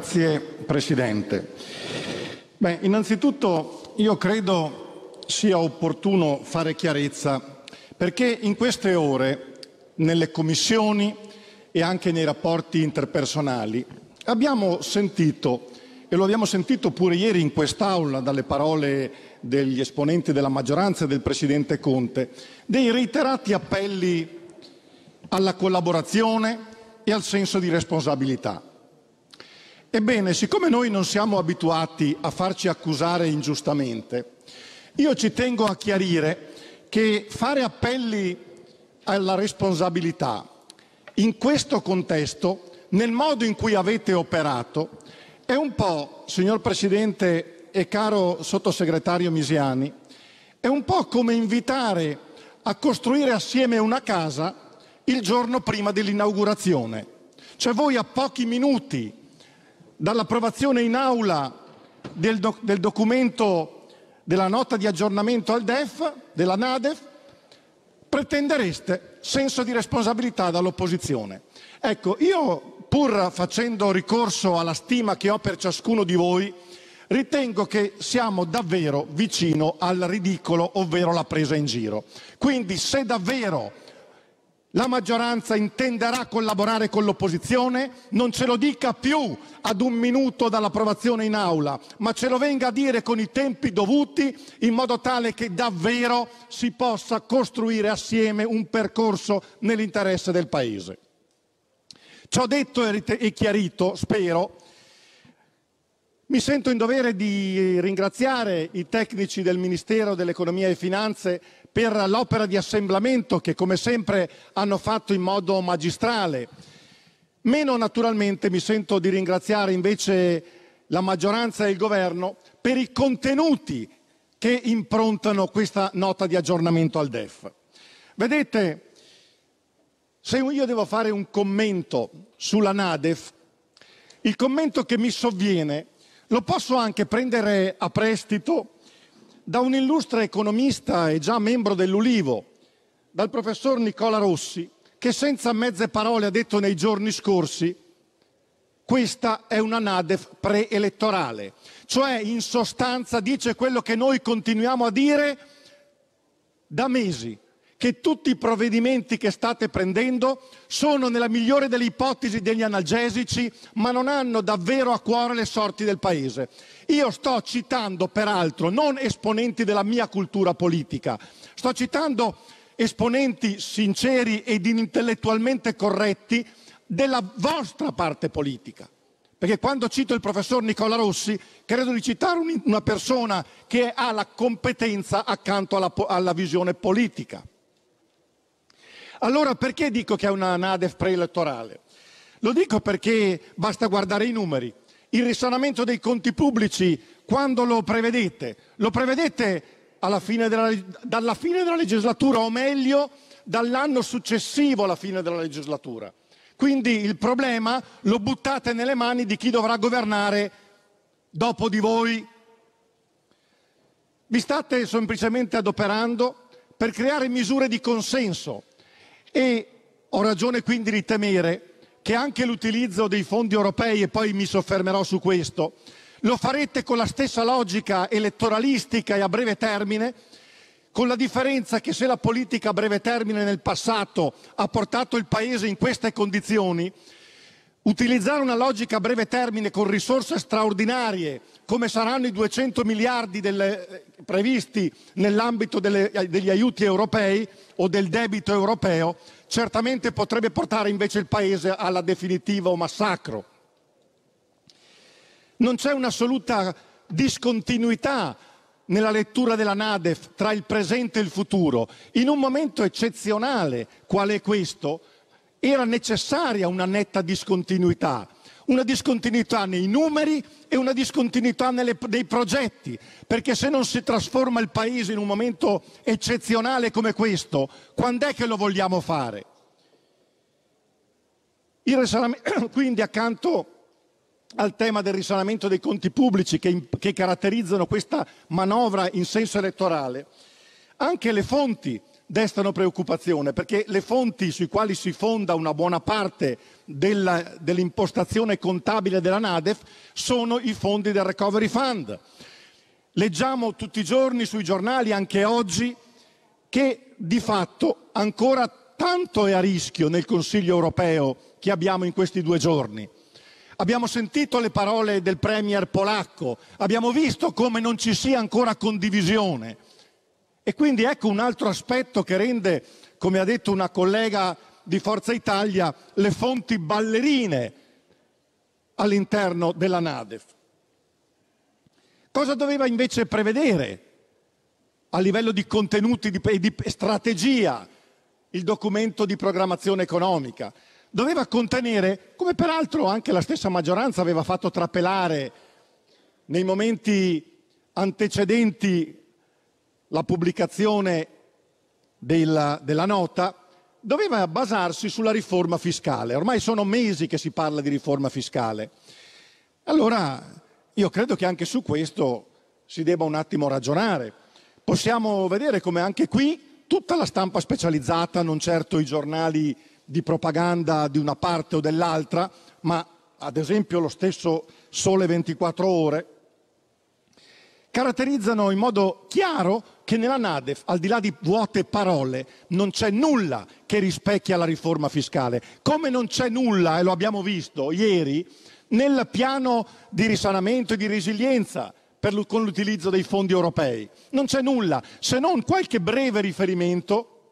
Signor Presidente, innanzitutto io credo sia opportuno fare chiarezza perché in queste ore nelle commissioni e anche nei rapporti interpersonali abbiamo sentito, e lo abbiamo sentito pure ieri in quest'Aula dalle parole degli esponenti della maggioranza e del Presidente Conte, dei reiterati appelli alla collaborazione, e al senso di responsabilità. Ebbene, siccome noi non siamo abituati a farci accusare ingiustamente, io ci tengo a chiarire che fare appelli alla responsabilità in questo contesto, nel modo in cui avete operato, è un po', signor Presidente e caro sottosegretario Misiani, è un po' come invitare a costruire assieme una casa il giorno prima dell'inaugurazione. Cioè voi a pochi minuti dall'approvazione in aula del, doc del documento della nota di aggiornamento al DEF, della NADEF, pretendereste senso di responsabilità dall'opposizione. Ecco, io pur facendo ricorso alla stima che ho per ciascuno di voi, ritengo che siamo davvero vicino al ridicolo, ovvero la presa in giro. Quindi se davvero la maggioranza intenderà collaborare con l'opposizione, non ce lo dica più ad un minuto dall'approvazione in aula, ma ce lo venga a dire con i tempi dovuti in modo tale che davvero si possa costruire assieme un percorso nell'interesse del Paese. Ciò detto e chiarito, spero, mi sento in dovere di ringraziare i tecnici del Ministero dell'Economia e Finanze per l'opera di assemblamento che, come sempre, hanno fatto in modo magistrale. Meno naturalmente mi sento di ringraziare invece la maggioranza e il governo per i contenuti che improntano questa nota di aggiornamento al DEF. Vedete, se io devo fare un commento sulla Nadef, il commento che mi sovviene è lo posso anche prendere a prestito da un illustre economista e già membro dell'Ulivo, dal professor Nicola Rossi, che senza mezze parole ha detto nei giorni scorsi questa è una NADEF preelettorale, cioè in sostanza dice quello che noi continuiamo a dire da mesi, che tutti i provvedimenti che state prendendo sono, nella migliore delle ipotesi, degli analgesici, ma non hanno davvero a cuore le sorti del Paese. Io sto citando, peraltro, non esponenti della mia cultura politica, sto citando esponenti sinceri ed intellettualmente corretti della vostra parte politica perché quando cito il professor Nicola Rossi, credo di citare una persona che ha la competenza accanto alla, alla visione politica. Allora perché dico che è una NADEF preelettorale? Lo dico perché basta guardare i numeri. Il risanamento dei conti pubblici, quando lo prevedete? Lo prevedete fine della, dalla fine della legislatura o meglio dall'anno successivo alla fine della legislatura. Quindi il problema lo buttate nelle mani di chi dovrà governare dopo di voi. Vi state semplicemente adoperando per creare misure di consenso, e Ho ragione quindi di temere che anche l'utilizzo dei fondi europei e poi mi soffermerò su questo lo farete con la stessa logica elettoralistica e a breve termine, con la differenza che se la politica a breve termine nel passato ha portato il Paese in queste condizioni, Utilizzare una logica a breve termine con risorse straordinarie, come saranno i 200 miliardi delle, eh, previsti nell'ambito delle, eh, degli aiuti europei o del debito europeo, certamente potrebbe portare invece il Paese alla definitiva o massacro. Non c'è un'assoluta discontinuità nella lettura della Nadef tra il presente e il futuro. In un momento eccezionale quale è questo, era necessaria una netta discontinuità, una discontinuità nei numeri e una discontinuità nelle, nei progetti, perché se non si trasforma il Paese in un momento eccezionale come questo, quando è che lo vogliamo fare? Quindi accanto al tema del risanamento dei conti pubblici che, che, caratterizzano questa manovra in senso elettorale, anche le fonti destano preoccupazione perché le fonti sui quali si fonda una buona parte della, dell'impostazione contabile della Nadef sono i fondi del Recovery Fund. Leggiamo tutti i giorni sui giornali, anche oggi, che di fatto ancora tanto è a rischio nel Consiglio europeo che abbiamo in questi due giorni. Abbiamo sentito le parole del Premier polacco, abbiamo visto come non ci sia ancora condivisione e quindi ecco un altro aspetto che rende, come ha detto una collega di Forza Italia, le fonti ballerine all'interno della Nadef. Cosa doveva invece prevedere a livello di contenuti e di strategia il documento di programmazione economica? Doveva contenere, come peraltro anche la stessa maggioranza aveva fatto trapelare nei momenti antecedenti la pubblicazione della, della nota doveva basarsi sulla riforma fiscale. Ormai sono mesi che si parla di riforma fiscale. Allora io credo che anche su questo si debba un attimo ragionare. Possiamo vedere come anche qui tutta la stampa specializzata, non certo i giornali di propaganda di una parte o dell'altra, ma ad esempio lo stesso Sole 24 ore, caratterizzano in modo chiaro che nella NADEF, al di là di vuote parole, non c'è nulla che rispecchia la riforma fiscale. Come non c'è nulla, e lo abbiamo visto ieri, nel piano di risanamento e di resilienza per, con l'utilizzo dei fondi europei. Non c'è nulla, se non qualche breve riferimento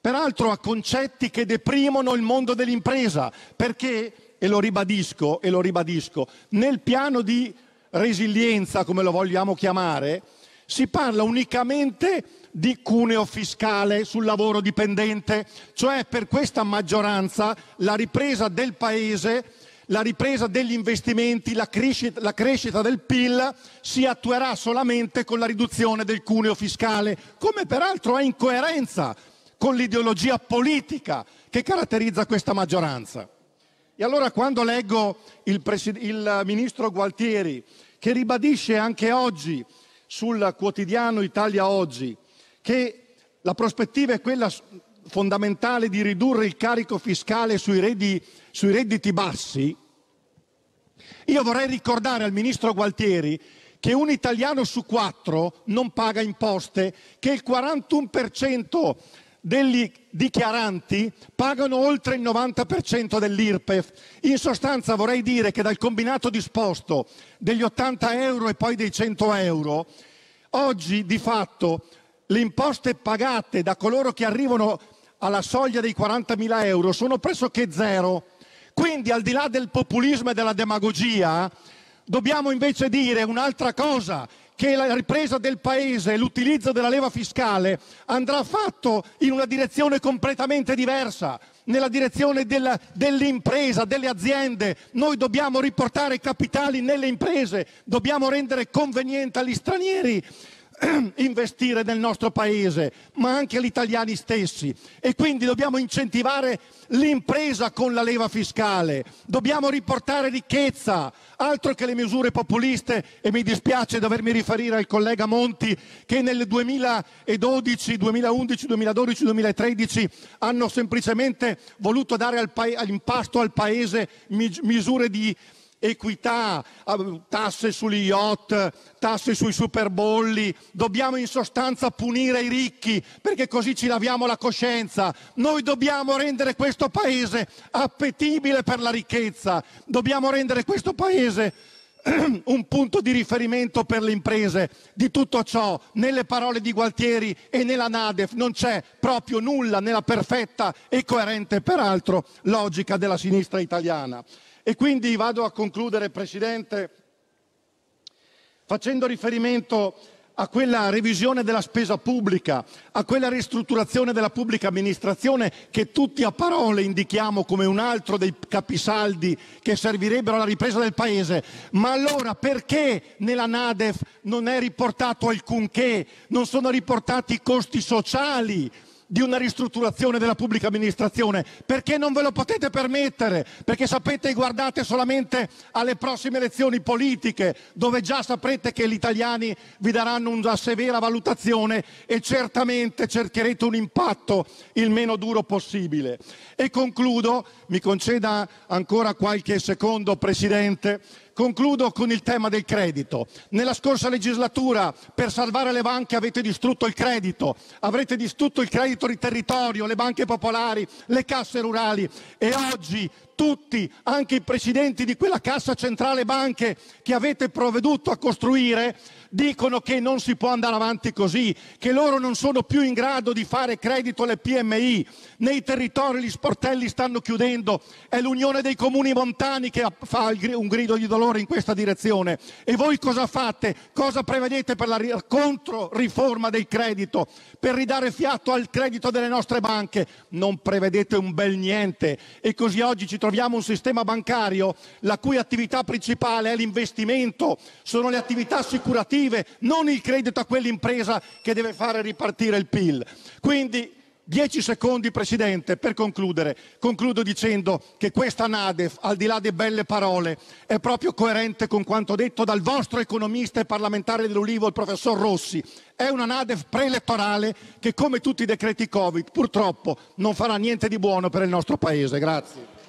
peraltro a concetti che deprimono il mondo dell'impresa, perché, e lo ribadisco, e lo ribadisco, nel piano di resilienza, come lo vogliamo chiamare, si parla unicamente di cuneo fiscale sul lavoro dipendente, cioè per questa maggioranza la ripresa del Paese, la ripresa degli investimenti, la crescita, la crescita del PIL si attuerà solamente con la riduzione del cuneo fiscale, come peraltro è in coerenza con l'ideologia politica che caratterizza questa maggioranza. E allora quando leggo il, il ministro Gualtieri che ribadisce anche oggi sul quotidiano Italia Oggi che la prospettiva è quella fondamentale di ridurre il carico fiscale sui redditi, sui redditi bassi, io vorrei ricordare al ministro Gualtieri che un italiano su quattro non paga imposte, che il 41% degli dichiaranti pagano oltre il 90% dell'IRPEF. In sostanza vorrei dire che dal combinato disposto degli 80 euro e poi dei 100 euro, oggi di fatto le imposte pagate da coloro che arrivano alla soglia dei 40.000 euro sono pressoché zero. Quindi al di là del populismo e della demagogia, dobbiamo invece dire un'altra cosa che la ripresa del Paese e l'utilizzo della leva fiscale andrà fatto in una direzione completamente diversa, nella direzione della, dell'impresa, delle aziende. Noi dobbiamo riportare capitali nelle imprese, dobbiamo rendere conveniente agli stranieri investire nel nostro Paese, ma anche gli italiani stessi. E quindi dobbiamo incentivare l'impresa con la leva fiscale, dobbiamo riportare ricchezza, altro che le misure populiste e mi dispiace dovermi riferire al collega Monti che nel 2012, 2011, 2012, 2013 hanno semplicemente voluto dare all'impasto al Paese misure di equità, eh, tasse sugli yacht, tasse sui superbolli, dobbiamo in sostanza punire i ricchi perché così ci laviamo la coscienza. Noi dobbiamo rendere questo paese appetibile per la ricchezza, dobbiamo rendere questo paese un punto di riferimento per le imprese. Di tutto ciò, nelle parole di Gualtieri e nella Nadef, non c'è proprio nulla nella perfetta e coerente, peraltro, logica della sinistra italiana. E Quindi vado a concludere, Presidente, facendo riferimento a quella revisione della spesa pubblica, a quella ristrutturazione della pubblica amministrazione che tutti a parole indichiamo come un altro dei capisaldi che servirebbero alla ripresa del Paese. Ma allora perché nella Nadef non è riportato alcunché, non sono riportati i costi sociali? di una ristrutturazione della pubblica amministrazione, perché non ve lo potete permettere, perché sapete e guardate solamente alle prossime elezioni politiche, dove già saprete che gli italiani vi daranno una severa valutazione e certamente cercherete un impatto il meno duro possibile. E concludo, mi conceda ancora qualche secondo Presidente, Concludo con il tema del credito. Nella scorsa legislatura per salvare le banche avete distrutto il credito, avrete distrutto il credito di territorio, le banche popolari, le casse rurali e oggi tutti, anche i presidenti di quella Cassa Centrale Banche che avete provveduto a costruire, dicono che non si può andare avanti così, che loro non sono più in grado di fare credito alle PMI, nei territori gli sportelli stanno chiudendo, è l'Unione dei Comuni Montani che fa un grido di dolore in questa direzione. E voi cosa fate? Cosa prevedete per la contro riforma del credito, per ridare fiato al credito delle nostre banche? Non prevedete un bel niente e così oggi ci troviamo troviamo un sistema bancario la cui attività principale è l'investimento, sono le attività assicurative, non il credito a quell'impresa che deve fare ripartire il PIL. Quindi 10 secondi Presidente per concludere. Concludo dicendo che questa Nadef, al di là di belle parole, è proprio coerente con quanto detto dal vostro economista e parlamentare dell'Ulivo, il professor Rossi. È una Nadef preelettorale che come tutti i decreti Covid purtroppo non farà niente di buono per il nostro Paese. Grazie.